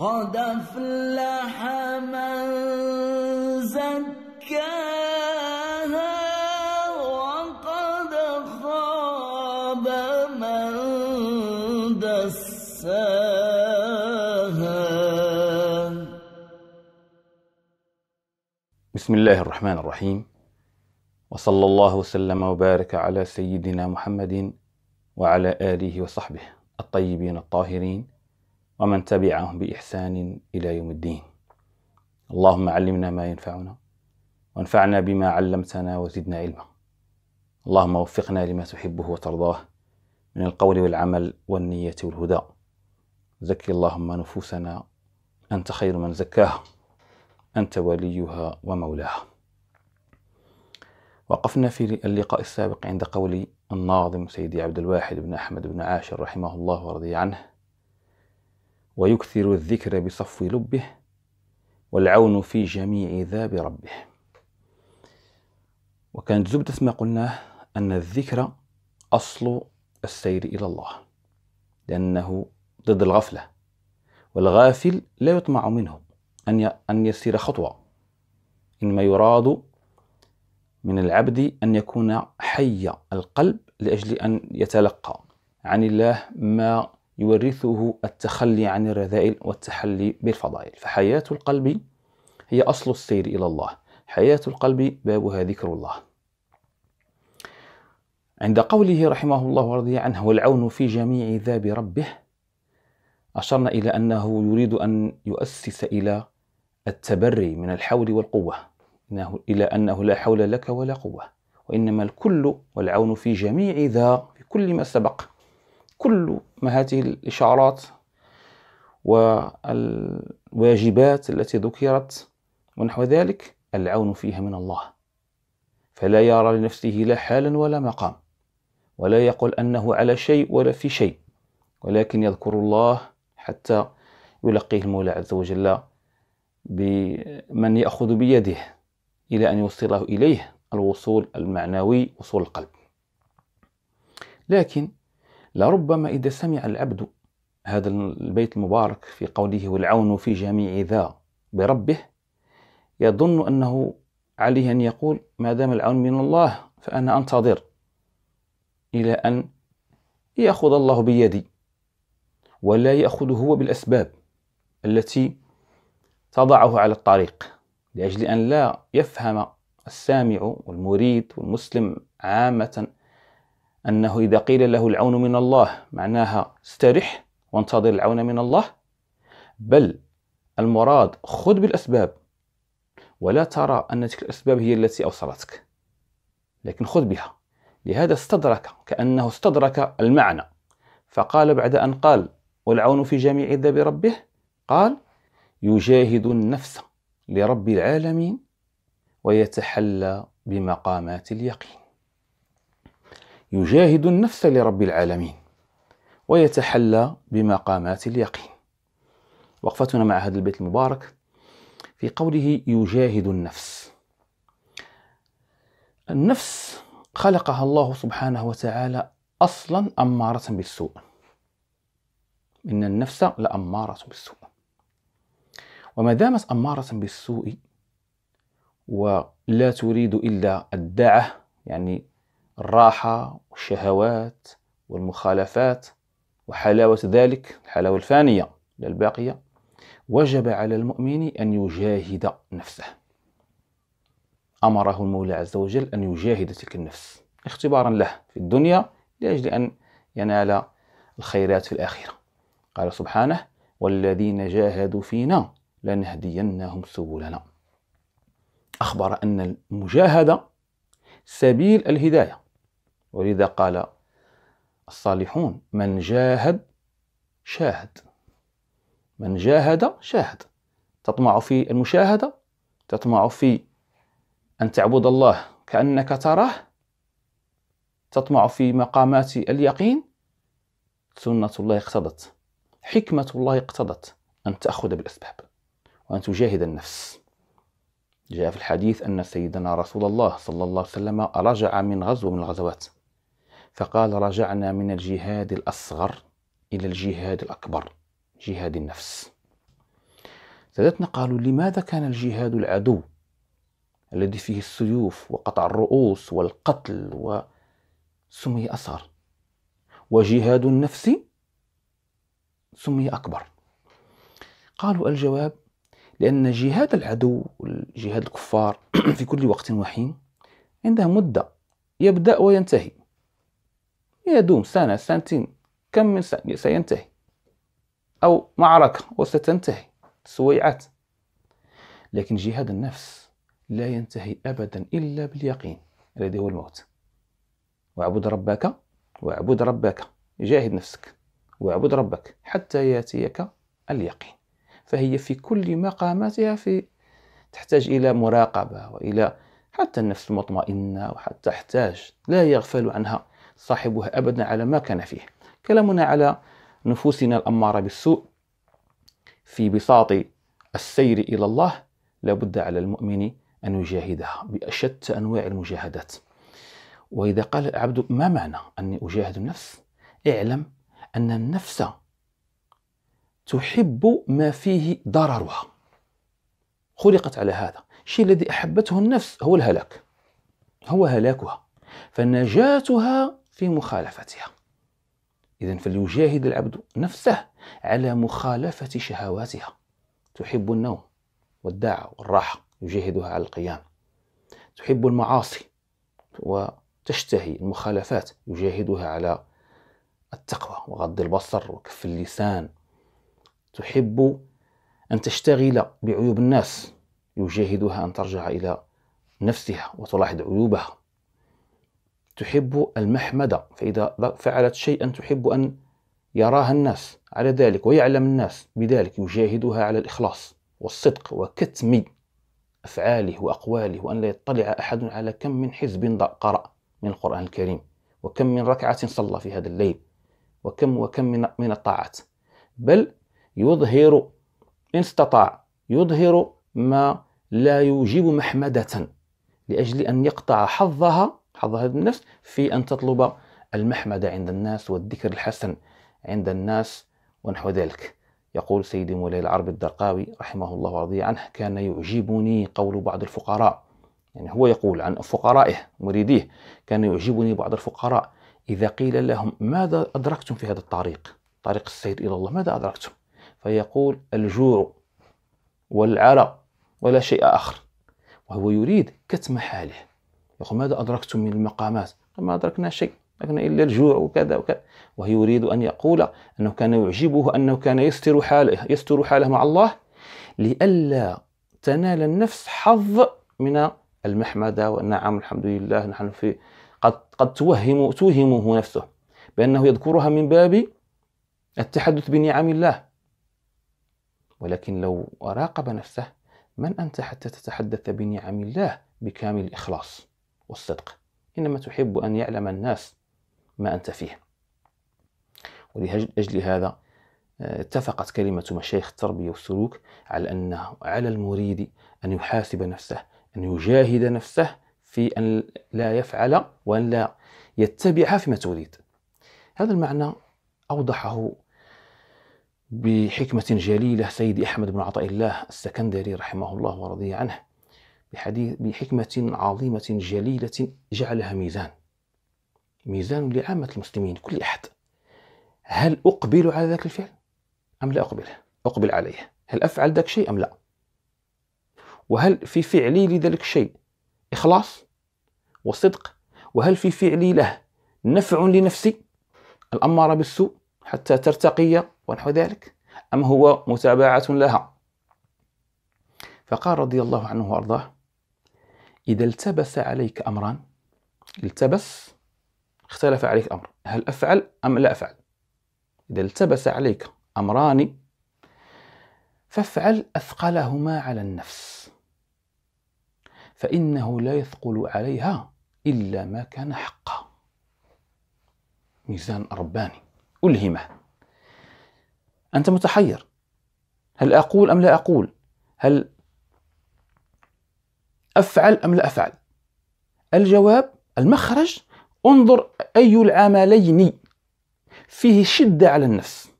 قد افلح من زكاها وقد خاب من دساها بسم الله الرحمن الرحيم وصلى الله وسلم وبارك على سيدنا محمد وعلى اله وصحبه الطيبين الطاهرين ومن تبعهم بإحسان إلى يوم الدين اللهم علمنا ما ينفعنا وانفعنا بما علمتنا وزدنا علما اللهم وفقنا لما تحبه وترضاه من القول والعمل والنية والهدى زكي اللهم نفوسنا أنت خير من زكاها أنت وليها ومولاها وقفنا في اللقاء السابق عند قول الناظم سيدي عبد الواحد بن أحمد بن عاشر رحمه الله ورضي عنه ويكثر الذكر بصفو لبه والعون في جميع ذا بربه وكانت زبدة ما قلناه أن الذكر أصل السير إلى الله لأنه ضد الغفلة والغافل لا يطمع منه أن أن يسير خطوة إنما يراد من العبد أن يكون حي القلب لأجل أن يتلقى عن الله ما يورثه التخلي عن الرذائل والتحلي بالفضائل فحياة القلب هي أصل السير إلى الله حياة القلب بابها ذكر الله عند قوله رحمه الله ورضي عنه والعون في جميع ذاب ربه أشرنا إلى أنه يريد أن يؤسس إلى التبري من الحول والقوة إنه إلى أنه لا حول لك ولا قوة وإنما الكل والعون في جميع ذا في كل ما سبق كل ما هذه الإشارات والواجبات التي ذكرت ونحو ذلك العون فيها من الله فلا يرى لنفسه لا حالا ولا مقام ولا يقول أنه على شيء ولا في شيء ولكن يذكر الله حتى يلقيه المولى عز وجل بمن يأخذ بيده إلى أن يوصله إليه الوصول المعنوي وصول القلب لكن لربما إذا سمع العبد هذا البيت المبارك في قوله والعون في جميع ذا بربه يظن أنه عليه أن يقول ما دام العون من الله فأنا أنتظر إلى أن يأخذ الله بيدي ولا يأخذ هو بالأسباب التي تضعه على الطريق لأجل أن لا يفهم السامع والمريد والمسلم عامة أنه إذا قيل له العون من الله معناها استرح وانتظر العون من الله بل المراد خذ بالأسباب ولا ترى أن تلك الأسباب هي التي أوصلتك لكن خذ بها لهذا استدرك كأنه استدرك المعنى فقال بعد أن قال والعون في جميع ذنب ربه قال يجاهد النفس لرب العالمين ويتحلى بمقامات اليقين يجاهد النفس لرب العالمين ويتحلى بمقامات اليقين وقفتنا مع هذا البيت المبارك في قوله يجاهد النفس النفس خلقها الله سبحانه وتعالى اصلا اماره بالسوء ان النفس لاماره بالسوء وما دامت اماره بالسوء ولا تريد الا الدعه يعني الراحة والشهوات والمخالفات وحلاوة ذلك الحلاوة الفانية للباقية وجب على المؤمن أن يجاهد نفسه أمره المولى عز وجل أن يجاهد تلك النفس اختبارا له في الدنيا لأجل أن ينال الخيرات في الآخرة قال سبحانه والذين جاهدوا فينا لنهدينهم سبلنا أخبر أن المجاهدة سبيل الهداية ولذا قال الصالحون من جاهد شاهد من جاهد شاهد تطمع في المشاهدة تطمع في أن تعبد الله كأنك تراه تطمع في مقامات اليقين سنة الله اقتضت حكمة الله اقتضت أن تأخذ بالأسباب وأن تجاهد النفس جاء في الحديث أن سيدنا رسول الله صلى الله عليه وسلم رجع من غزو من الغزوات فقال رجعنا من الجهاد الأصغر إلى الجهاد الأكبر جهاد النفس سادتنا قالوا لماذا كان الجهاد العدو الذي فيه السيوف وقطع الرؤوس والقتل وسمي أصغر وجهاد النفس سمي أكبر قالوا الجواب لأن جهاد العدو جهاد الكفار في كل وقت وحين عندها مدة يبدأ وينتهي يدوم سنة سنتين كم من سنة سينتهي أو معركة وستنتهي سويعات لكن جهاد النفس لا ينتهي أبدا إلا باليقين الذي هو الموت واعبد ربك واعبد ربك جاهد نفسك واعبد ربك حتى ياتيك اليقين فهي في كل مقاماتها في تحتاج إلى مراقبة وإلى حتى النفس المطمئنة وحتى تحتاج لا يغفل عنها صاحبها أبدا على ما كان فيه كلامنا على نفوسنا الأمارة بالسوء في بساط السير إلى الله لابد على المؤمن أن يجاهدها بأشد أنواع المجاهدات وإذا قال العبد ما معنى أني أجاهد النفس اعلم أن النفس تحب ما فيه ضررها خلقت على هذا الشيء الذي أحبته النفس هو الهلاك هو هلاكها فنجاتها في مخالفتها إذن فليجاهد العبد نفسه على مخالفة شهواتها تحب النوم والدعاء والراحة يجاهدها على القيام تحب المعاصي وتشتهي المخالفات يجاهدها على التقوى وغض البصر وكف اللسان تحب أن تشتغل بعيوب الناس يجاهدها أن ترجع إلى نفسها وتلاحظ عيوبها تحب المحمدة فإذا فعلت شيئا تحب أن يراها الناس على ذلك ويعلم الناس بذلك يجاهدها على الإخلاص والصدق وكتم أفعاله وأقواله وأن لا يطلع أحد على كم من حزب قرأ من القرآن الكريم وكم من ركعة صلى في هذا الليل وكم وكم من من الطاعات بل يظهر إن استطاع يظهر ما لا يوجب محمدة لأجل أن يقطع حظها حظ هذا النفس في أن تطلب المحمد عند الناس والذكر الحسن عند الناس ونحو ذلك يقول سيدي مولاي العرب الدرقاوي رحمه الله ورضي عنه كان يعجبني قول بعض الفقراء يعني هو يقول عن فقرائه مريديه كان يعجبني بعض الفقراء إذا قيل لهم ماذا أدركتم في هذا الطريق طريق السير إلى الله ماذا أدركتم فيقول الجوع والعرق ولا شيء آخر وهو يريد كتم حاله يقول ماذا أدركتم من المقامات ما أدركنا شيء أدركنا إلا الجوع وكذا وكذا يريد أن يقول أنه كان يعجبه أنه كان يستر حاله يستر حاله مع الله لئلا تنال النفس حظ من المحمدة والنعم الحمد لله نحن في قد قد توهم توهمه نفسه بأنه يذكرها من باب التحدث بنعم الله ولكن لو راقب نفسه من أنت حتى تتحدث بنعم الله بكامل الإخلاص والصدق إنما تحب أن يعلم الناس ما أنت فيه ولأجل هذا آه، اتفقت كلمة مشايخ التربية والسلوك على أنه على المريد أن يحاسب نفسه أن يجاهد نفسه في أن لا يفعل وأن لا يتبع فيما تريد هذا المعنى أوضحه بحكمة جليلة سيد أحمد بن عطاء الله السكندري رحمه الله ورضي عنه بحديث بحكمة عظيمة جليلة جعلها ميزان ميزان لعامة المسلمين كل أحد هل أقبل على ذاك الفعل أم لا أقبله أقبل عليه هل أفعل ذاك شيء أم لا وهل في فعلي لذلك الشيء إخلاص وصدق وهل في فعلي له نفع لنفسي الأمارة بالسوء حتى ترتقي ونحو ذلك أم هو متابعة لها فقال رضي الله عنه وأرضاه إذا التبس عليك أمران التبس اختلف عليك أمر هل أفعل أم لا أفعل إذا التبس عليك أمران فافعل أثقلهما على النفس فإنه لا يثقل عليها إلا ما كان حقا ميزان رباني ألهمه أنت متحير هل أقول أم لا أقول هل أفعل أم لا أفعل الجواب المخرج انظر أي العملين فيه شدة على النفس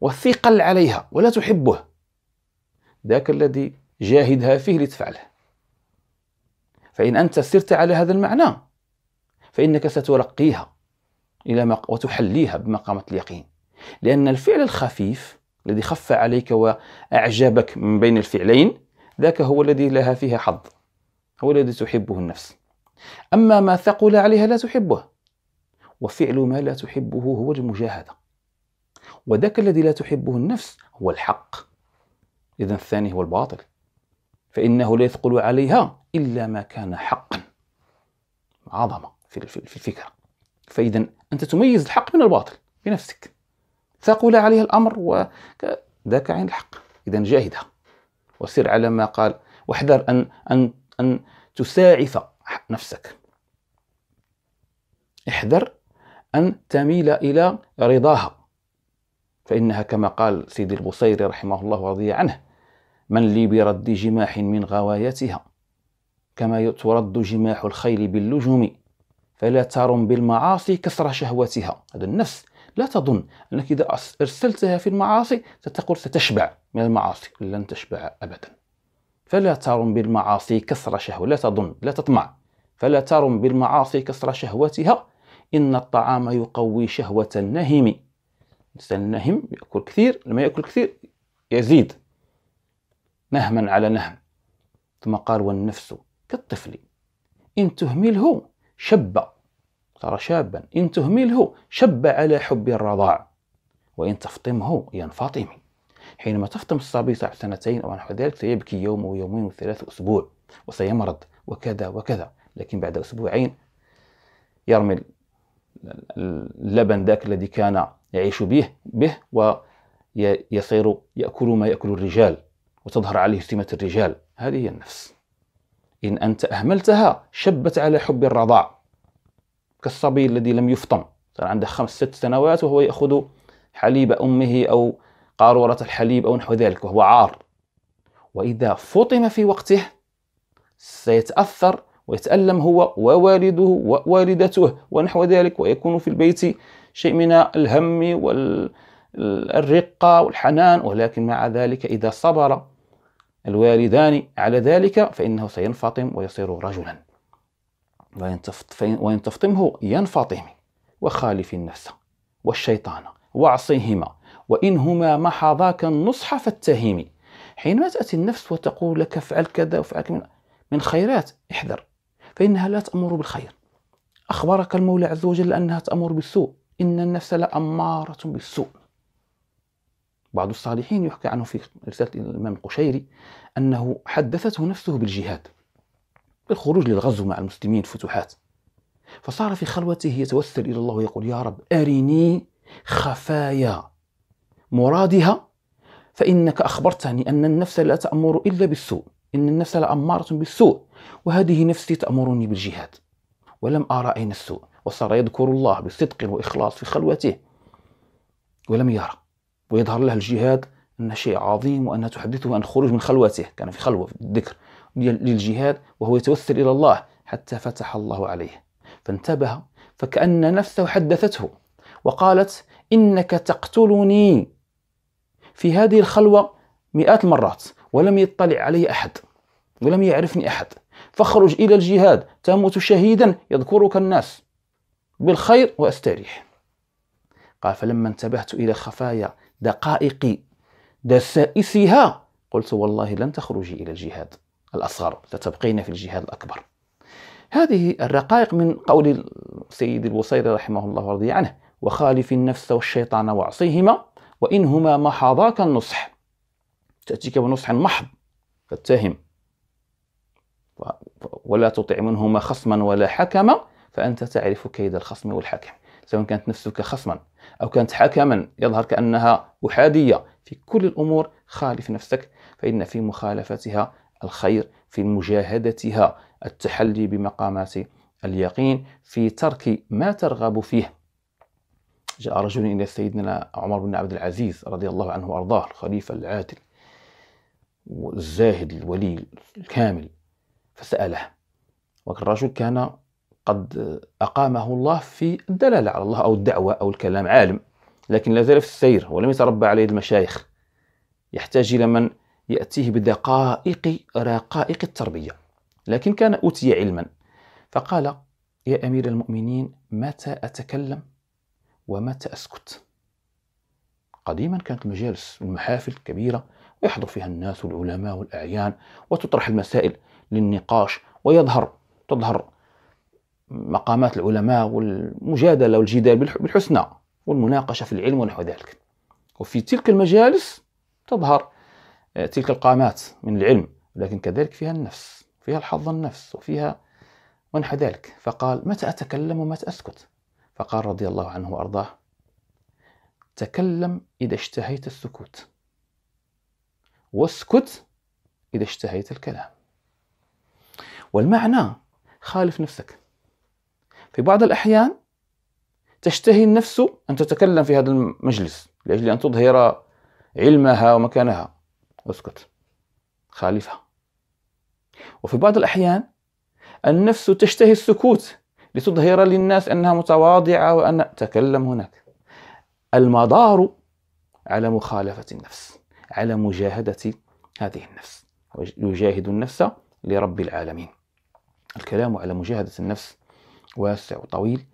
وثقل عليها ولا تحبه ذاك الذي جاهدها فيه لتفعله فإن أنت سرت على هذا المعنى فإنك سترقيها إلى مق... وتحليها بمقامة اليقين لأن الفعل الخفيف الذي خف عليك وأعجبك من بين الفعلين ذاك هو الذي لها فيها حظ هو الذي تحبه النفس أما ما ثقل عليها لا تحبه وفعل ما لا تحبه هو المجاهدة وذاك الذي لا تحبه النفس هو الحق إذا الثاني هو الباطل فإنه لا يثقل عليها إلا ما كان حقا عظمة في الفكرة فإذا أنت تميز الحق من الباطل بنفسك ثقل عليها الأمر وذاك عين الحق إذا جاهدها وسر على ما قال واحذر أن أن أن تساعف نفسك احذر أن تميل إلى رضاها فإنها كما قال سيدي البصير رحمه الله ورضي عنه من لي برد جماح من غوايتها كما ترد جماح الخيل باللجوم فلا ترم بالمعاصي كسر شهوتها هذا النفس لا تظن أنك إذا أرسلتها في المعاصي ستقول ستشبع من المعاصي لن تشبع أبدا فلا ترم بالمعاصي كسر شهوة لا تظن لا تطمع فلا ترم بالمعاصي كسر شهوتها إن الطعام يقوي شهوة النهم الإنسان النهم يأكل كثير لما يأكل كثير يزيد نهما على نهم ثم قال والنفس كالطفل إن تهمله شب ترى شابا إن تهمله شب على حب الرضاع وإن تفطمه ينفطم حينما تفطم الصبي صاحب سنتين أو نحو ذلك سيبكي يوم ويومين وثلاث أسبوع وسيمرض وكذا وكذا لكن بعد أسبوعين يرمي اللبن ذاك الذي كان يعيش به به ويصير يأكل ما يأكل الرجال وتظهر عليه سمة الرجال هذه هي النفس إن أنت أهملتها شبت على حب الرضاع كالصبي الذي لم يفطم صار عنده خمس ست سنوات وهو يأخذ حليب أمه أو قارورة الحليب أو نحو ذلك وهو عار وإذا فطم في وقته سيتأثر ويتألم هو ووالده ووالدته ونحو ذلك ويكون في البيت شيء من الهم والرقة والحنان ولكن مع ذلك إذا صبر الوالدان على ذلك فإنه سينفطم ويصير رجلا وإن تفطمه ينفطمه وخالف النفس والشيطان وعصيهما وإنهما محضاك النصح فاتهمي حينما تأتي النفس وتقول لك افعل كذا وافعل من خيرات احذر فإنها لا تأمر بالخير أخبرك المولى عز وجل أنها تأمر بالسوء إن النفس لأمارة بالسوء بعض الصالحين يحكى عنه في رسالة الإمام القشيري أنه حدثته نفسه بالجهاد بالخروج للغزو مع المسلمين فتوحات فصار في خلوته يتوسل إلى الله ويقول يا رب أرني خفايا مرادها فإنك أخبرتني أن النفس لا تأمر إلا بالسوء إن النفس لأمارة بالسوء وهذه نفسي تأمرني بالجهاد ولم أرى أين السوء وصار يذكر الله بصدق وإخلاص في خلوته ولم يرى ويظهر له الجهاد أن شيء عظيم وأنها تحدثه عن الخروج من خلوته كان في خلوة في الذكر للجهاد وهو يتوسل إلى الله حتى فتح الله عليه فانتبه فكأن نفسه حدثته وقالت إنك تقتلني في هذه الخلوة مئات المرات ولم يطلع علي أحد ولم يعرفني أحد فاخرج إلى الجهاد تموت شهيدا يذكرك الناس بالخير وأستريح قال فلما انتبهت إلى خفايا دقائق دسائسها قلت والله لن تخرجي إلى الجهاد الأصغر لتبقين في الجهاد الأكبر هذه الرقائق من قول السيد البصيري رحمه الله ورضي عنه وخالف النفس والشيطان وعصيهما وإنهما محاضاك النصح تأتيك بنصح محض فاتهم ولا تطع منهما خصما ولا حكما فأنت تعرف كيد الخصم والحكم سواء كانت نفسك خصما أو كانت حكما يظهر كأنها أحادية في كل الأمور خالف نفسك فإن في مخالفتها الخير في مجاهدتها التحلي بمقامات اليقين في ترك ما ترغب فيه جاء رجل إلى سيدنا عمر بن عبد العزيز رضي الله عنه وأرضاه الخليفة العادل والزاهد الولي الكامل فسأله والرجل كان قد أقامه الله في الدلالة على الله أو الدعوة أو الكلام عالم لكن لا زال في السير ولم يتربى عليه المشايخ يحتاج إلى من يأتيه بدقائق رقائق التربية لكن كان أوتي علما فقال يا أمير المؤمنين متى أتكلم ومتى أسكت قديما كانت المجالس والمحافل كبيرة ويحضر فيها الناس والعلماء والأعيان وتطرح المسائل للنقاش ويظهر تظهر مقامات العلماء والمجادلة والجدال بالحسنى والمناقشة في العلم ونحو ذلك وفي تلك المجالس تظهر آه، تلك القامات من العلم لكن كذلك فيها النفس فيها الحظ النفس وفيها منح ذلك فقال متى أتكلم ومتى أسكت فقال رضي الله عنه وأرضاه تكلم إذا اشتهيت السكوت واسكت إذا اشتهيت الكلام والمعنى خالف نفسك في بعض الأحيان تشتهي النفس أن تتكلم في هذا المجلس لأجل أن تظهر علمها ومكانها اسكت خالفها وفي بعض الأحيان النفس تشتهي السكوت لتظهر للناس أنها متواضعة وأن تكلم هناك المدار على مخالفة النفس على مجاهدة هذه النفس يجاهد النفس لرب العالمين الكلام على مجاهدة النفس واسع وطويل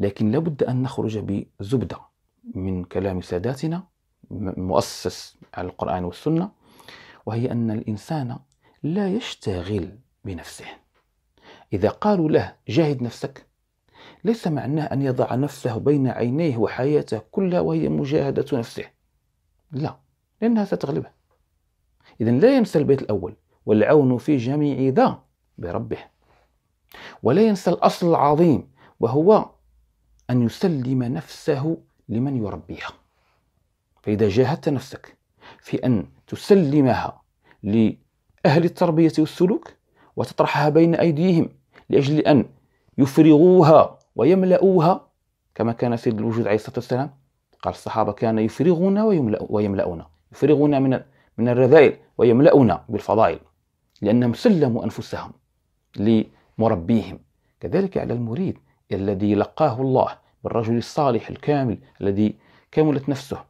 لكن لابد أن نخرج بزبدة من كلام ساداتنا مؤسس على القرآن والسنة وهي أن الإنسان لا يشتغل بنفسه إذا قالوا له جاهد نفسك ليس معناه أن يضع نفسه بين عينيه وحياته كلها وهي مجاهدة نفسه لا لأنها ستغلبه إذا لا ينسى البيت الأول والعون في جميع ذا بربه ولا ينسى الأصل العظيم وهو أن يسلم نفسه لمن يربيها فإذا جاهدت نفسك في أن تسلمها لأهل التربية والسلوك وتطرحها بين أيديهم لأجل أن يفرغوها ويملؤوها كما كان سيد الوجود عليه الصلاة والسلام قال الصحابة كان يفرغون ويملؤنا ويملؤون يفرغون من من الرذائل ويملؤون بالفضائل لأنهم سلموا أنفسهم لمربيهم كذلك على المريد الذي لقاه الله بالرجل الصالح الكامل الذي كملت نفسه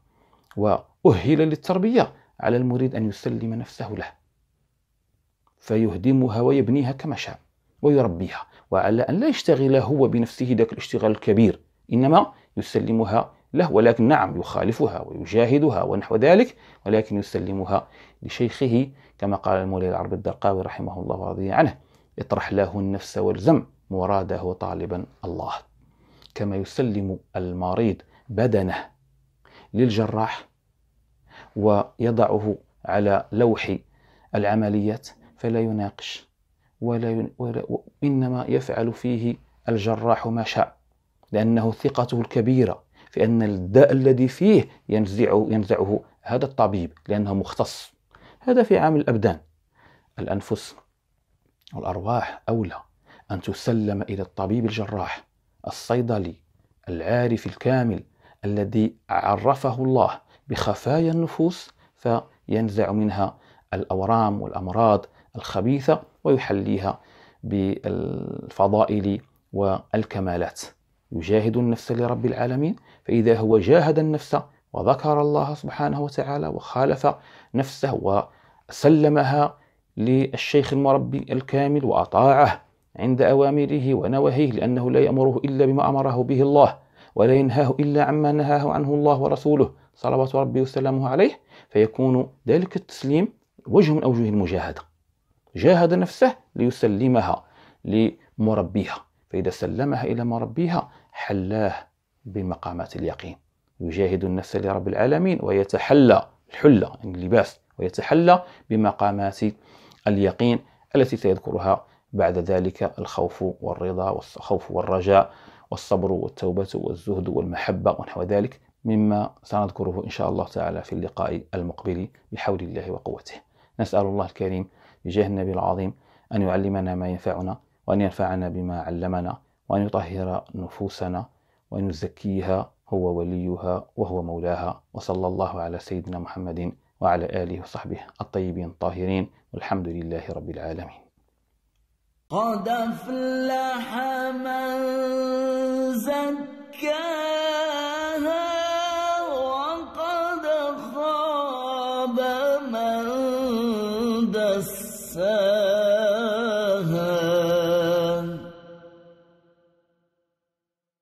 وأهل للتربية على المريد أن يسلم نفسه له فيهدمها ويبنيها كما شاء ويربيها وعلى أن لا يشتغل هو بنفسه ذاك الاشتغال الكبير إنما يسلمها له ولكن نعم يخالفها ويجاهدها ونحو ذلك ولكن يسلمها لشيخه كما قال المولى العرب الدرقاوي رحمه الله ورضي عنه اطرح له النفس والزم مراده طالبا الله كما يسلم المريض بدنه للجراح ويضعه على لوح العمليات فلا يناقش ولا, ين... ولا وإنما يفعل فيه الجراح ما شاء لأنه ثقته الكبيرة في أن الداء الذي فيه ينزعه, ينزعه هذا الطبيب لأنه مختص هذا في عام الأبدان الأنفس والأرواح أولى أن تسلم إلى الطبيب الجراح الصيدلي العارف الكامل الذي عرفه الله بخفايا النفوس فينزع منها الأورام والأمراض الخبيثة ويحليها بالفضائل والكمالات يجاهد النفس لرب العالمين فإذا هو جاهد النفس وذكر الله سبحانه وتعالى وخالف نفسه وسلمها للشيخ المربي الكامل وأطاعه عند أوامره ونواهيه لأنه لا يأمره إلا بما أمره به الله ولا ينهاه إلا عما نهاه عنه الله ورسوله صلوات ربي وسلامه عليه فيكون ذلك التسليم وجه من أوجه المجاهدة جاهد نفسه ليسلمها لمربيها فإذا سلمها إلى مربيها حلاه بمقامات اليقين يجاهد النفس لرب العالمين ويتحلى الحلة يعني اللباس ويتحلى بمقامات اليقين التي سيذكرها بعد ذلك الخوف والرضا والخوف والرجاء والصبر والتوبة والزهد والمحبة ونحو ذلك مما سنذكره إن شاء الله تعالى في اللقاء المقبل بحول الله وقوته نسأل الله الكريم بجاه النبي العظيم أن يعلمنا ما ينفعنا وأن ينفعنا بما علمنا وأن يطهر نفوسنا وأن يزكيها هو وليها وهو مولاها وصلى الله على سيدنا محمد وعلى آله وصحبه الطيبين الطاهرين والحمد لله رب العالمين قد افلح من زكاها